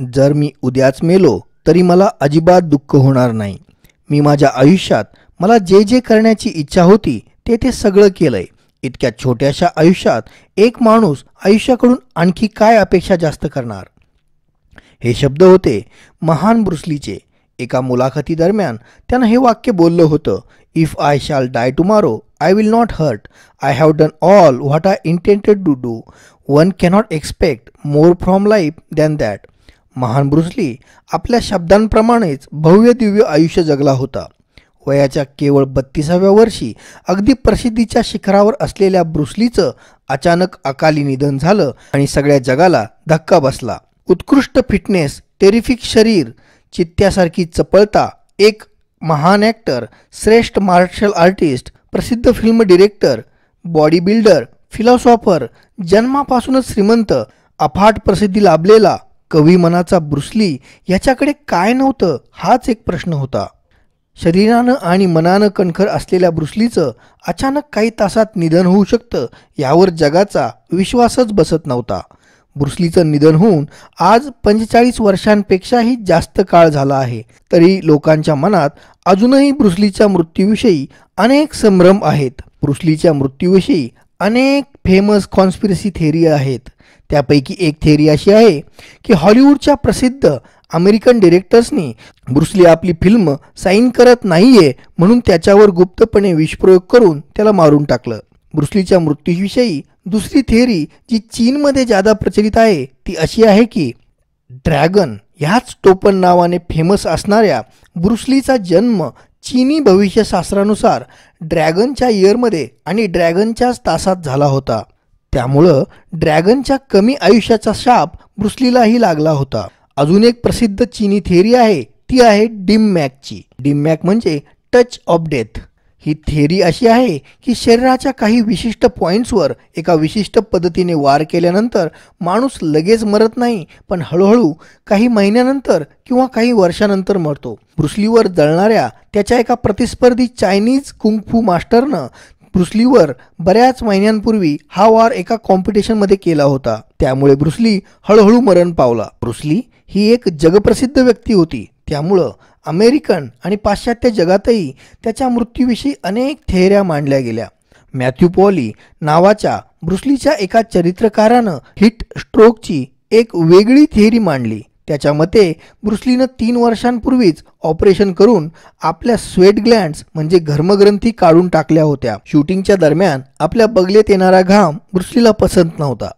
जर मी उद्याच मेलो तरी मला अजिबात दुःख होणार नाही मी माझ्या आयुष्यात मला जे जे करण्याची इच्छा होती ते ते सगळं केलंय इतक्या छोट्याशा आयुष्यात एक माणूस आयुष्याकडून आणखी काय अपेक्षा जास्त करणार हे शब्द होते महान ब्रुसलीचे एका मुलाखतीदरम्यान त्यानं हे वाक्य बोललं होतं if I shall die tomorrow I will not hurt I have done all what I intended to do one cannot expect more from life than that महान ब्रुसली आपल्या शब्दांप्रमाणेच भव्य दिव्य आयुष्य जगला होता वयाच्या केवळ बत्तीसाव्या वर्षी अगदी प्रसिद्धीच्या शिखरावर असलेल्या ब्रुसलीचं अचानक अकाली निधन झालं आणि सगळ्या जगाला धक्का बसला उत्कृष्ट फिटनेस टेरिफिक शरीर चित्त्यासारखी चपळता एक महान ॲक्टर श्रेष्ठ मार्शल आर्टिस्ट प्रसिद्ध film director body builder philosopher जन्मापासूनच श्रीमंत अफाट प्रसिद्धी लाभलेला कवी मनाचा ब्रुसली याच्याकडे काय नव्हतं हाच एक प्रश्न होता शरीरानं आणि मनानं कणखर असलेल्या ब्रुसलीचं अचानक काही तासात निधन होऊ शकतं यावर जगाचा विश्वासच बसत नव्हता ब्रुसलीचं निधन होऊन आज पंचेचाळीस वर्षांपेक्षाही जास्त काळ झाला आहे तरी लोकांच्या मनात अजूनही ब्रुसलीच्या मृत्यूविषयी अनेक संभ्रम आहेत ब्रुसलीच्या मृत्यूविषयी अनेक फेमस कॉन्स्पिरसी थेरी आहेत त्यापैकी एक थेअरी अशी आहे की हॉलिवूडच्या प्रसिद्ध अमेरिकन डिरेक्टर्सनी ब्रुसली आपली फिल्म साईन करत नाहीये म्हणून त्याच्यावर गुप्तपणे विषप्रयोग करून त्याला मारून टाकलं ब्रुसलीच्या मृत्यूविषयी दुसरी थेअरी जी चीनमध्ये जादा प्रचलित आहे ती अशी आहे की ड्रॅगन ह्याच टोपन नावाने फेमस असणाऱ्या ब्रुसलीचा जन्म चीनी भविष्यशास्त्रानुसार ड्रॅगनच्या इयरमध्ये आणि ड्रॅगनच्याच तासात झाला होता त्यामुळं ड्रॅगनच्या कमी आयुष्याचा शाप ब्रुसलीलाही लागला होता अजून एक प्रसिद्ध चीनी थेरी आहे ती आहे डिम मॅकची डिम मॅक म्हणजे टच ऑफ डेथ ही थेरी अशी आहे की शरीराच्या काही विशिष्ट पॉईंट्सवर एका विशिष्ट पद्धतीने वार केल्यानंतर माणूस लगेच मरत नाही पण हळूहळू काही महिन्यानंतर किंवा काही वर्षानंतर मरतो ब्रुसलीवर जळणाऱ्या त्याच्या एका प्रतिस्पर्धी चायनीज कुंगफू मास्टरनं ब्रुसलीवर बऱ्याच महिन्यांपूर्वी हा वार एका कॉम्पिटिशनमध्ये केला होता त्यामुळे ब्रुसली हळूहळू मरण पावला ब्रुसली ही एक जगप्रसिद्ध व्यक्ती होती त्यामुळं अमेरिकन आणि पाश्चात्य जगातही त्याच्या मृत्यूविषयी अनेक थेऱ्या मांडल्या गेल्या मॅथ्यू पॉली नावाच्या ब्रुसलीच्या एका चरित्रकारानं हिट स्ट्रोकची एक वेगळी थेअरी मांडली त्याच्या मते ब्रुसलीनं तीन वर्षांपूर्वीच ऑपरेशन करून आपल्या स्वेट ग्लँड्स म्हणजे घर्मग्रंथी काढून टाकल्या होत्या शूटिंगच्या दरम्यान आपल्या बगलेत येणारा घाम ब्रुसलीला पसंत नव्हता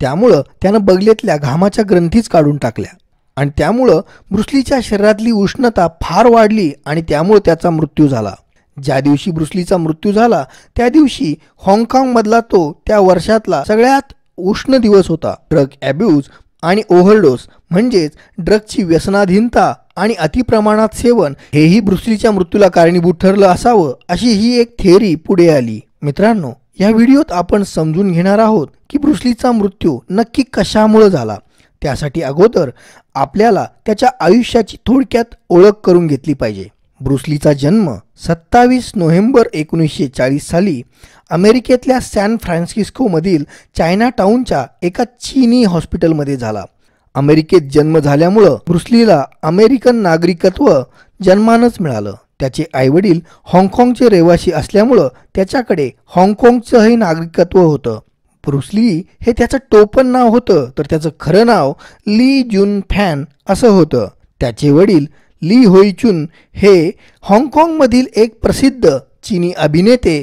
त्यामुळं त्यानं बगलेतल्या घामाच्या ग्रंथीच काढून टाकल्या आणि त्यामुळं ब्रुसलीच्या शरीरातली उष्णता फार वाढली आणि त्यामुळं त्याचा मृत्यू झाला ज्या दिवशी ब्रुसलीचा मृत्यू झाला त्या दिवशी हाँगकाँगमधला तो त्या वर्षातला सगळ्यात उष्ण दिवस होता ड्रग ॲब्यूज आणि ओव्हरडोस म्हणजेच ड्रगची व्यसनाधीनता आणि अतिप्रमाणात सेवन हेही ब्रुसलीच्या मृत्यूला कारणीभूत ठरलं असावं अशी ही एक थेअरी पुढे आली मित्रांनो या व्हिडिओत आपण समजून घेणार आहोत की ब्रुसलीचा मृत्यू नक्की कशामुळे झाला त्यासाठी अगोदर आपल्याला त्याच्या आयुष्याची थोडक्यात ओळख करून घेतली पाहिजे ब्रुसलीचा जन्म सत्तावीस नोव्हेंबर एकोणीसशे चाळीस साली अमेरिकेतल्या सॅन फ्रान्सिस्कोमधील चायनाटाऊनच्या एका चीनी हॉस्पिटलमध्ये झाला अमेरिकेत जन्म झाल्यामुळं ब्रुसलीला अमेरिकन नागरिकत्व जन्मानच मिळालं त्याचे आईवडील हाँगकाँगचे रहिवासी असल्यामुळं त्याच्याकडे हाँगकाँगचंही नागरिकत्व होतं ब्रुसली हे त्याचं टोपण नाव होतं तर त्याचं खरं नाव ली जून फॅन असं होतं त्याचे वडील ली होईचून हे हाँगकाँगमधील एक प्रसिद्ध चीनी अभिनेते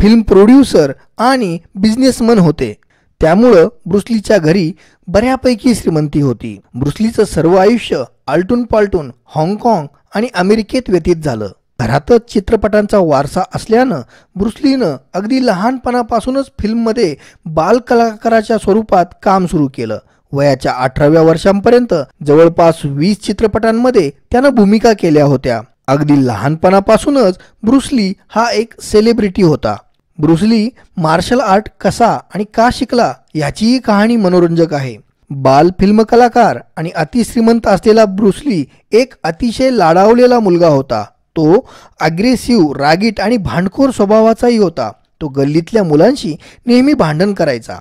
फिल्म प्रोड्युसर आणि बिझनेसमन होते त्यामुळं ब्रुसलीच्या घरी बऱ्यापैकी श्रीमंती होती ब्रुसलीचं सर्व आयुष्य आलटून पालटून हाँगकाँग आणि अमेरिकेत व्यतीत झालं घरातच चित्रपटांचा वारसा असल्यानं ब्रुसलीनं अगदी लहानपणापासूनच फिल्ममध्ये बालकलाकाराच्या स्वरूपात काम सुरू केलं वयाच्या अठराव्या वर्षांपर्यंत जवळपास वीस चित्रपटांमध्ये त्यानं भूमिका केल्या होत्या अगदी लहानपणापासूनच ब्रुसली हा एक सेलिब्रिटी होता ब्रुसली मार्शल आर्ट कसा आणि का शिकला याचीही कहाणी मनोरंजक आहे बाल फिल्म कलाकार आणि अतिश्रीमंत असलेला ब्रुसली एक अतिशय लाडावलेला मुलगा होता तो अग्रेसिव्ह रागीट आणि भांडखोर स्वभावाचाही होता तो गल्लीतल्या मुलांशी नेहमी भांडण करायचा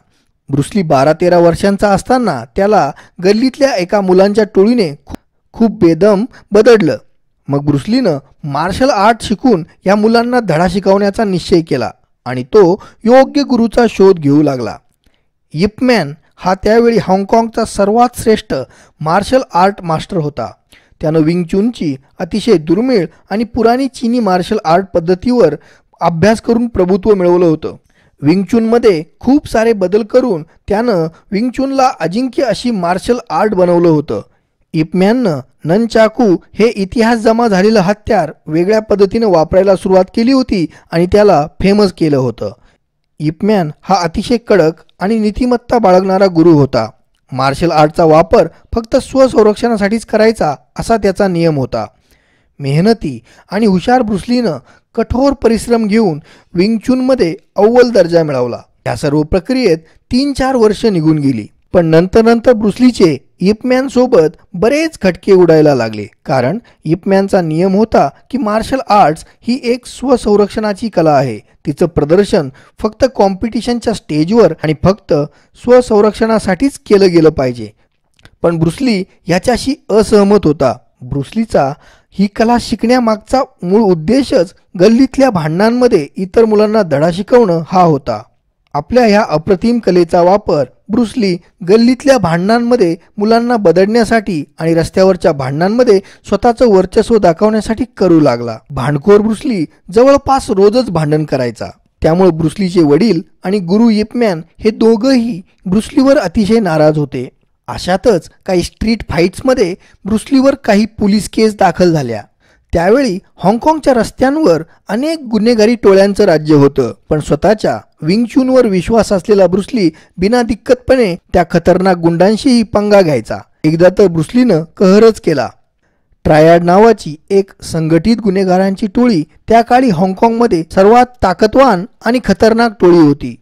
ब्रुसली बारा तेरा वर्षांचा असताना त्याला गल्लीतल्या एका मुलांच्या टोळीने खूप बेदम बदडलं मग ब्रुसलीनं मार्शल आर्ट शिकून या मुलांना धडा शिकवण्याचा निश्चय केला आणि तो योग्य गुरुचा शोध घेऊ लागला यिपमॅन हा त्यावेळी हाँगकाँगचा सर्वात श्रेष्ठ मार्शल आर्ट मास्टर होता त्यानं विंगचूनची अतिशय दुर्मिळ आणि पुराणी चीनी मार्शल आर्ट पद्धतीवर अभ्यास करून प्रभुत्व मिळवलं होतं विंगचूनमध्ये खूप सारे बदल करून त्यानं विंगचूनला अजिंक्य अशी मार्शल आर्ट बनवलं होतं नन ननचाकू हे इतिहास जमा झालेलं हत्यार वेगळ्या पद्धतीनं वापरायला सुरुवात केली होती आणि त्याला फेमस केलं होतं इपमॅन हा अतिशय कडक आणि नीतिमत्ता बाळगणारा गुरु होता मार्शल आर्टचा वापर फक्त स्वसंरक्षणासाठीच करायचा असा त्याचा नियम होता मेहनती आणि हुशार ब्रुसलीनं कठोर परिश्रम घेऊन विंगचूनमध्ये अव्वल दर्जा मिळवला या सर्व प्रक्रियेत तीन चार वर्ष निघून गेली पण नंतर नंतर ब्रुसलीचे इपमॅन सोबत बरेच खटके उडायला लागले कारण इपमॅनचा नियम होता की मार्शल आर्ट्स ही एक स्वसंरक्षणाची कला आहे तिचं प्रदर्शन फक्त कॉम्पिटिशनच्या स्टेजवर आणि फक्त स्वसंरक्षणासाठीच केलं गेलं पाहिजे पण ब्रुसली ह्याच्याशी असहमत होता ब्रुसलीचा ही कला शिकण्यामागचा मूळ उद्देशच गल्लीतल्या भांडणांमध्ये इतर मुलांना धडा शिकवणं हा होता आपल्या ह्या अप्रतिम कलेचा वापर ब्रुसली गल्लीतल्या भांडणांमध्ये मुलांना बदडण्यासाठी आणि रस्त्यावरच्या भांडणांमध्ये स्वतःचं वर्चस्व दाखवण्यासाठी करू लागला भांडखोर ब्रुसली जवळपास रोजच भांडण करायचा त्यामुळे ब्रुसलीचे वडील आणि गुरु येपमॅन हे दोघंही ब्रुसलीवर अतिशय नाराज होते अशातच काही स्ट्रीट फाईट्समध्ये ब्रुसलीवर काही पोलीस केस दाखल झाल्या त्यावेळी हाँगकाँगच्या रस्त्यांवर अनेक गुन्हेगारी टोळ्यांचं राज्य होतं पण स्वतःच्या विंगचूनवर विश्वास असलेला ब्रुसली बिना दिक्कतपणे त्या खतरनाक गुंडांशीही पंगा घ्यायचा एकदा तर ब्रुसलीनं कहरच केला ट्रायड नावाची एक संघटित गुन्हेगारांची टोळी त्या काळी हाँगकाँगमध्ये सर्वात ताकदवान आणि खतरनाक टोळी होती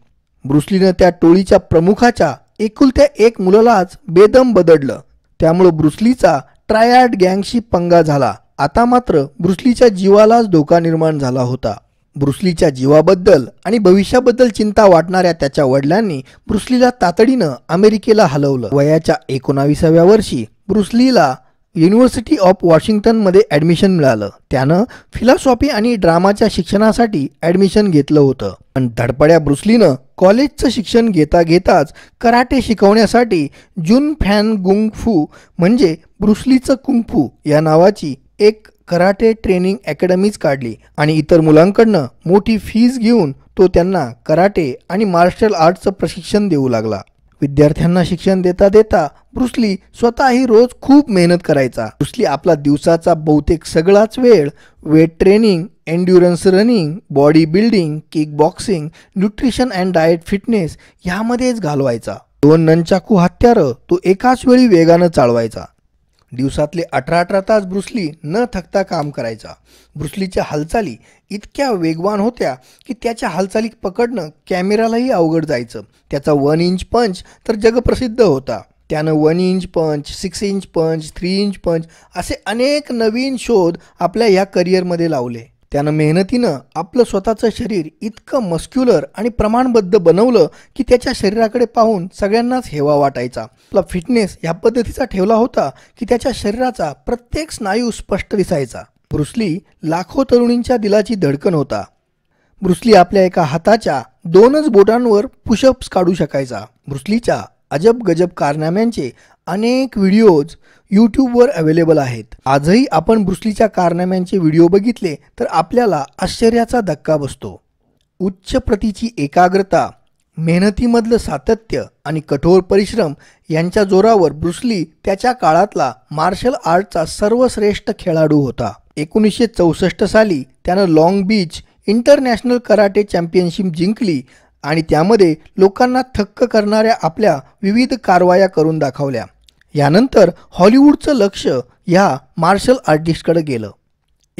ब्रुसलीनं त्या टोळीच्या प्रमुखाच्या एकुलत्या एक मुलालाच बेदम बदडलं त्यामुळं ब्रुसलीचा ट्रायड गँगशी पंगा झाला आता मात्र ब्रुसलीच्या जीवालाच धोका निर्माण झाला होता ब्रुसलीच्या जीवाबद्दल आणि भविष्याबद्दल चिंता वाटणाऱ्या त्याच्या वडिलांनी ब्रुसलीला तातडीनं अमेरिकेला हलवलं वयाच्या एकोणाविसाव्या वर्षी ब्रुसलीला युनिव्हर्सिटी ऑफ वॉशिंग्टनमध्ये ॲडमिशन मिळालं त्यानं फिलॉसॉफी आणि ड्रामाच्या शिक्षणासाठी ॲडमिशन घेतलं होतं पण धडपड्या ब्रुसलीनं कॉलेजचं शिक्षण घेता घेताच कराटे शिकवण्यासाठी जून फॅन गुंगफू म्हणजे ब्रुसलीचं कुंगफू या नावाची एक कराटे ट्रेनिंग अकॅडमीच काढली आणि इतर मुलांकडनं मोठी फीज घेऊन तो त्यांना कराटे आणि मार्शल आर्टचं प्रशिक्षण देऊ लागला विद्यार्थ्यांना शिक्षण देता देता ब्रुसली स्वतःही रोज खूप मेहनत करायचा ब्रुसली आपला दिवसाचा बहुतेक सगळाच वेळ weight training endurance running body building kick boxing nutrition and diet fitness ह्यामध्येच घालवायचा दोन नंचाकू हत्यार तो एकाच वेळी वेगानं चालवायचा दिवसातले अठरा अठरा तास ब्रुसली न थकता काम करायचा ब्रुसलीच्या हालचाली इतक्या वेगवान होत्या की त्याच्या हालचाली पकडणं कॅमेरालाही अवघड जायचं त्याचा वन इंच पंच तर जगप्रसिद्ध होता त्यानं one inch punch six inch punch three inch punch असे अनेक नवीन शोध आपल्या या करिअरमध्ये लावले त्यानं मेहनतीनं आपलं स्वतःचं शरीर इतकं मस्क्युलर आणि प्रमाणबद्ध बनवलं की त्याच्या शरीराकडे पाहून सगळ्यांनाच हेवा वाटायचा आपला फिटनेस ह्या पद्धतीचा ठेवला होता की त्याच्या शरीराचा प्रत्येक स्नायू स्पष्ट दिसायचा ब्रुसली लाखो तरुणींच्या दिलाची धडकन होता ब्रुसली आपल्या एका हाताच्या दोनच बोटांवर पुशअप्स काढू शकायचा ब्रुसलीच्या अजब गजब कारनाम्यांचे अनेक व्हिडिओज यूट्यूबवर अवेलेबल आहेत आजही आपण ब्रुसलीच्या कारनाम्यांचे व्हिडिओ बघितले तर आपल्याला आश्चर्याचा धक्का बसतो उच्च प्रतीची एकाग्रता मेहनतीमधलं सातत्य आणि कठोर परिश्रम यांच्या जोरावर ब्रुसली त्याच्या काळातला मार्शल आर्टचा सर्वश्रेष्ठ खेळाडू होता एकोणीसशे चौसष्ट साली त्यानं Long Beach international karate championship जिंकली आणि त्यामध्ये लोकांना थक्क करणाऱ्या आपल्या विविध कारवाया करून दाखवल्या यानंतर हॉलिवूडचं लक्ष या मार्शल आर्टिस्टकडे गेलं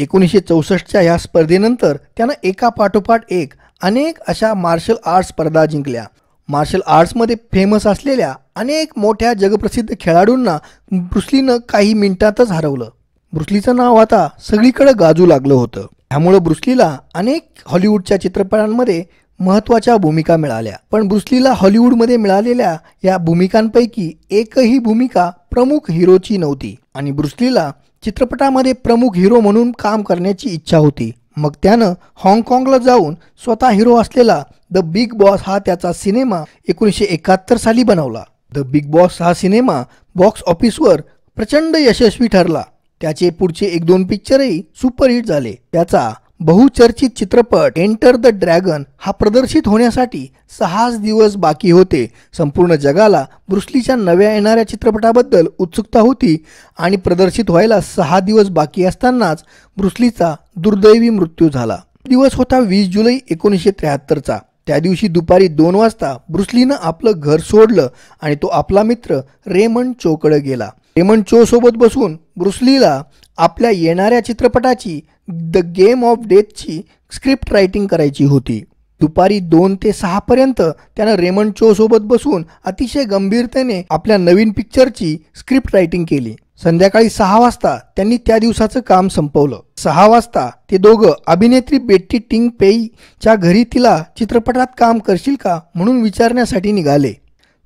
एकोणीसशे चौसष्टच्या या स्पर्धेनंतर त्यानं एका पाठोपाठ एक अनेक अशा मार्शल आर्ट स्पर्धा जिंकल्या मार्शल आर्ट्समध्ये फेमस असलेल्या अनेक मोठ्या जगप्रसिद्ध खेळाडूंना ब्रुसलीनं काही मिनिटातच हरवलं ब्रुसलीचं नाव आता सगळीकडे गाजू लागलं होतं त्यामुळं ब्रुसलीला अनेक हॉलिवूडच्या चित्रपटांमध्ये महत्त्वाच्या भूमिका मिळाल्या पण ब्रुसलीला हॉलिवूडमध्ये मिळालेल्या या भूमिकांपैकी एकही भूमिका प्रमुख हिरोची नव्हती आणि ब्रुसलीला चित्रपटामध्ये प्रमुख हिरो म्हणून काम करण्याची इच्छा होती मग त्यानं हाँगकाँगला जाऊन स्वतः हिरो असलेला द बिग बॉस हा त्याचा सिनेमा एकोणीसशे एकाहत्तर साली बनवला द बिग बॉस हा सिनेमा बॉक्स ऑफिसवर प्रचंड यशस्वी ठरला त्याचे पुढचे एक दोन पिक्चरही सुपरहिट झाले त्याचा बहुचर्चित चित्रपट एंटर द ड्रॅगन हा प्रदर्शित होण्यासाठी सहाच दिवस बाकी होते संपूर्ण जगाला ब्रुसलीच्या नव्या येणाऱ्या चित्रपटाबद्दल उत्सुकता होती आणि प्रदर्शित व्हायला सहा दिवस बाकी असतानाच ब्रुसलीचा दुर्दैवी मृत्यू झाला दिवस होता वीस जुलै एकोणीसशे त्र्याहत्तरचा त्या दिवशी दुपारी दोन वाजता ब्रुसलीनं आपलं घर सोडलं आणि तो आपला मित्र रेमन चोकडे गेला रेमन चो सोबत बसून ब्रुसलीला आपल्या येणाऱ्या चित्रपटाची द गेम ऑफ डेथची स्क्रिप्ट रायटिंग करायची होती दुपारी दोन ते सहापर्यंत त्यानं रेमंड चो सोबत बसून अतिशय गंभीरतेने आपल्या नवीन पिक्चरची स्क्रिप्ट रायटिंग केली संध्याकाळी सहा वाजता त्यांनी त्या दिवसाचं काम संपवलं सहा वाजता ते दोघं अभिनेत्री बेट्टी टिंग पेईच्या घरी तिला चित्रपटात काम करशील का म्हणून विचारण्यासाठी निघाले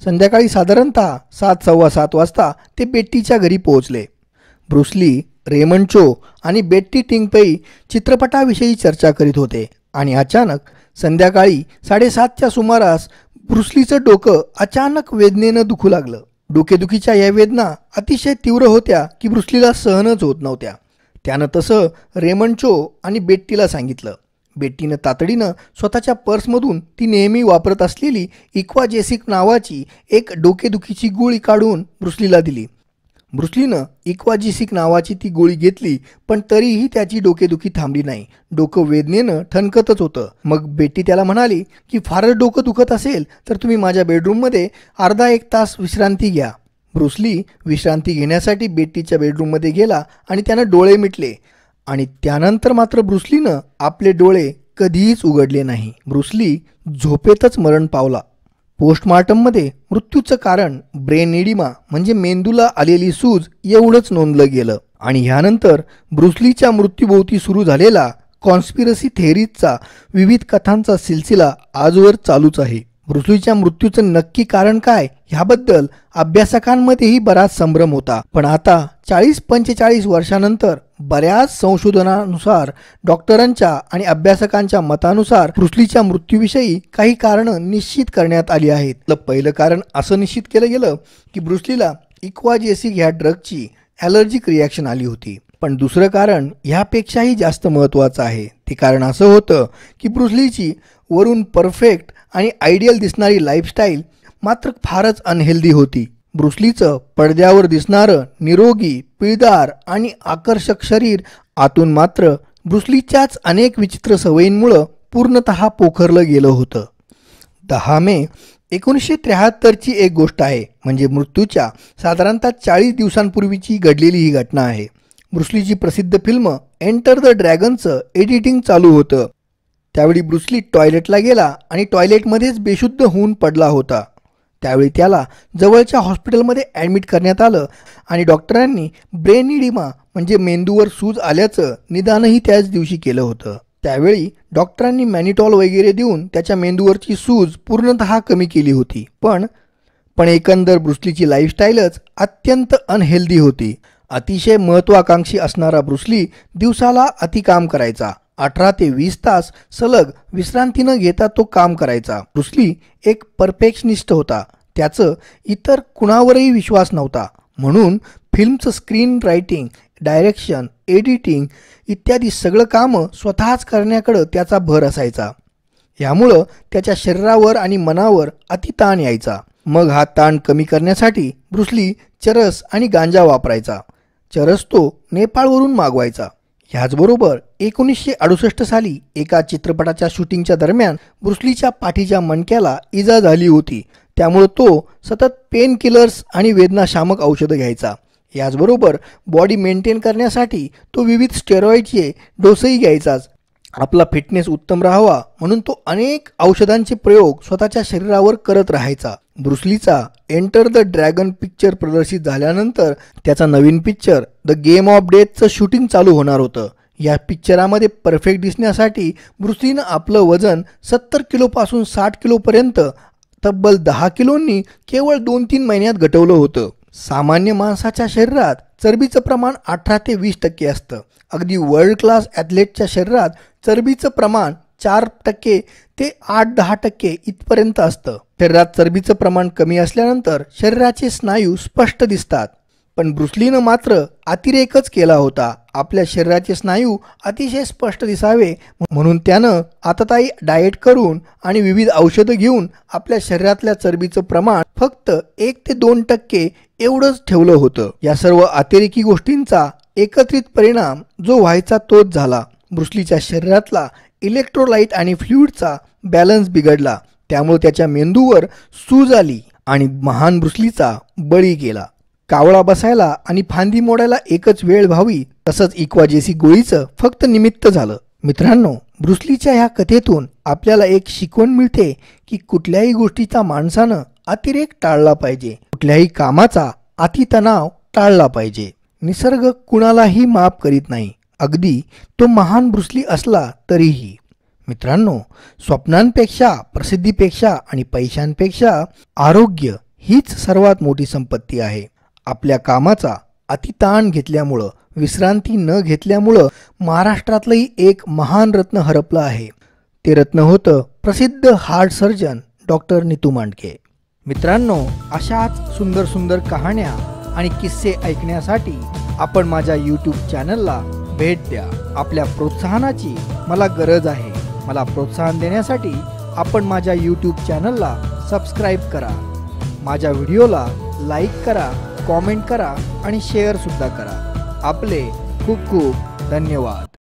संध्याकाळी साधारणतः सात सव्वा सात वाजता ते बेट्टीच्या घरी पोहोचले ब्रुसली रेमंड आणि बेट्टी टिंगपई चित्रपटाविषयी चर्चा करीत होते आणि अचानक संध्याकाळी साडेसातच्या सुमारास ब्रुसलीचं डोकं अचानक वेदनेनं दुखू लागलं डोकेदुखीच्या या वेदना अतिशय तीव्र होत्या की ब्रुसलीला सहनच होत नव्हत्या त्यानं तसं रेमंड चो आणि बेट्टीला सांगितलं बेट्टीनं तातडीनं स्वतःच्या पर्समधून ती नेहमी वापरत असलेली इक्वाजेसिक नावाची एक डोकेदुखीची गोळी काढून ब्रुसलीला दिली ब्रुसलीनं इक्वाजिसिक नावाची ती गोळी घेतली पण तरीही त्याची डोकेदुखी थांबली नाही डोकं वेदनेनं ठणकतच होतं मग बेटी त्याला म्हणाली की फारच डोकं दुखत असेल तर तुम्ही माझ्या बेडरूममध्ये अर्धा एक तास विश्रांती घ्या ब्रुसली विश्रांती घेण्यासाठी बेटीच्या बेडरूममध्ये गेला आणि त्यानं डोळे मिटले आणि त्यानंतर मात्र ब्रुसलीनं आपले डोळे कधीच उघडले नाही ब्रुसली झोपेतच मरण पावला पोस्टमॉर्टममध्ये मृत्यूचं कारण ब्रेन इडिमा म्हणजे मेंदूला आलेली सूज एवढंच नोंदलं गेलं आणि ह्यानंतर ब्रुसलीच्या मृत्यूभोवती सुरू झालेला कॉन्स्पिरसी थेअरीजचा विविध कथांचा सिलसिला आजवर चालूच आहे ब्रुसलीच्या मृत्यूचं नक्की कारण काय ह्याबद्दल अभ्यासकांमध्येही बराच संभ्रम होता पण आता चाळीस पंचेचाळीस वर्षानंतर बऱ्याच संशोधनानुसार डॉक्टरांच्या आणि अभ्यासकांच्या मतानुसार पृथ्वीच्या मृत्यूविषयी काही कारणं निश्चित करण्यात आली आहेत तर पहिलं कारण असं निश्चित केलं गेलं की ब्रुसलीला इक्वाजेसिक ह्या ड्रगची ॲलर्जिक रिॲक्शन आली होती पण दुसरं कारण ह्यापेक्षाही जास्त महत्त्वाचं आहे ते कारण असं होतं की ब्रुसलीची वरून परफेक्ट आणि आयडियल दिसणारी लाईफस्टाईल मात्र फारच अनहेल्दी होती ब्रुसलीचं पडद्यावर दिसणारं निरोगी पिळदार आणि आकर्षक शरीर आतून मात्र ब्रुसलीच्याच अनेक विचित्र सवयींमुळं पूर्णत पोखरलं गेलं होतं दहा मे एकोणीसशे त्र्याहत्तरची एक गोष्ट आहे म्हणजे मृत्यूच्या साधारणतः चाळीस दिवसांपूर्वीची घडलेली ही घटना आहे ब्रुसलीची प्रसिद्ध फिल्म एंटर द ड्रॅगनचं एडिटिंग चालू होतं त्यावेळी ब्रुसली टॉयलेटला गेला आणि टॉयलेटमध्येच बेशुद्ध होऊन पडला होता त्यावेळी त्याला जवळच्या हॉस्पिटलमध्ये ॲडमिट करण्यात आलं आणि डॉक्टरांनी ब्रेन इडिमा म्हणजे मेंदूवर सूज आल्याचं निदानही त्याच दिवशी केलं होतं त्यावेळी डॉक्टरांनी मॅनिटॉल वगैरे देऊन त्याच्या मेंदूवरची सूज पूर्णतः कमी केली होती पण पण एकंदर ब्रुसलीची लाईफस्टाईलच अत्यंत अनहेल्दी होती अतिशय महत्त्वाकांक्षी असणारा ब्रुसली दिवसाला काम करायचा अठरा ते वीस तास सलग विश्रांती न घेता तो काम करायचा ब्रुसली एक परफेक्शनिस्ट होता त्याचं इतर कुणावरही विश्वास नव्हता म्हणून फिल्मचं स्क्रीन रायटिंग डायरेक्शन एडिटिंग इत्यादी सगळं कामं स्वतःच करण्याकडं त्याचा भर असायचा यामुळं त्याच्या शरीरावर आणि मनावर अति ताण यायचा मग हा ताण कमी करण्यासाठी ब्रुसली चरस आणि गांजा वापरायचा चरस तो नेपाळवरून मागवायचा ह्याचबरोबर एकोणीसशे अडुसष्ट साली एका चित्रपटाच्या शूटिंगच्या दरम्यान ब्रुसलीच्या पाठीच्या मणक्याला इजा झाली होती त्यामुळे तो सतत पेन किलर्स आणि वेदनाशामक औषधं घ्यायचा याचबरोबर बॉडी मेंटेन करण्यासाठी तो विविध स्टेरॉईडचे डोसही घ्यायचाच आपला फिटनेस उत्तम राहावा म्हणून तो अनेक औषधांचे प्रयोग स्वतःच्या शरीरावर करत राहायचा ब्रुसलीचा एंटर द ड्रॅगन पिक्चर प्रदर्शित झाल्यानंतर त्याचा नवीन पिक्चर द गेम ऑफ डेथचं शूटिंग चालू होणार होतं या पिक्चरामध्ये परफेक्ट दिसण्यासाठी ब्रुसलीनं आपलं वजन सत्तर किलोपासून साठ किलोपर्यंत तब्बल दहा किलोनी केवळ दोन तीन महिन्यात घटवलं होतं सामान्य माणसाच्या शरीरात चरबीचं प्रमाण अठरा ते वीस टक्के असतं अगदी वर्ल्ड क्लास ॲथलेटच्या शरीरात चरबीचं प्रमाण चार टक्के ते आठ दहा टक्के इथपर्यंत असतं शरीरात चरबीचं प्रमाण कमी असल्यानंतर शरीराचे स्नायू स्पष्ट दिसतात पण ब्रुसलीनं मात्र अतिरेकच केला होता आपल्या शरीराचे स्नायू अतिशय स्पष्ट दिसावे म्हणून त्यानं आताताई डाएट करून आणि विविध औषधं घेऊन आपल्या शरीरातल्या चरबीचं प्रमाण फक्त एक ते दोन टक्के एवढंच ठेवलं होतं या सर्व अतिरेकी गोष्टींचा एकत्रित परिणाम जो व्हायचा तोच झाला ब्रुसलीच्या शरीरातला इलेक्ट्रोलाइट आणि फ्ल्यूडचा बॅलन्स बिघडला त्यामुळे त्याच्या मेंदूवर सूज आली आणि महान ब्रुसलीचा बळी गेला कावळा बसायला आणि फांदी मोडायला एकच वेळ व्हावी तसंच इक्वाजेसी गोळीचं फक्त निमित्त झालं मित्रांनो ब्रुसलीच्या ह्या कथेतून आपल्याला एक शिकवण मिळते की कुठल्याही गोष्टीचा माणसानं अतिरेक टाळला पाहिजे कुठल्याही कामाचा अतितणाव टाळला पाहिजे निसर्ग कुणालाही माफ करीत नाही अगदी तो महान ब्रुसली असला तरीही मित्रांनो स्वप्नांपेक्षा प्रसिद्धीपेक्षा आणि पैशांपेक्षा आरोग्य हीच सर्वात मोठी संपत्ती आहे आपल्या कामाचा ताण घेतल्यामुळं विश्रांती न घेतल्यामुळं महाराष्ट्रातलंही एक महान रत्न हरपलं आहे ते रत्न होतं प्रसिद्ध heart surgeon doctor Nitu Mandke मित्रांनो अशाच सुंदर सुंदर कहाण्या आणि किस्से ऐकण्यासाठी आपण माझ्या यूट्यूब चॅनलला भेट द्या आपल्या प्रोत्साहनाची मला गरज आहे मला प्रोत्साहन देण्यासाठी आपण माझ्या यूट्यूब चॅनलला सबस्क्राईब करा माझ्या व्हिडिओला लाईक करा कॉमेंट करा आणि शेअरसुद्धा करा आपले खूप खूप धन्यवाद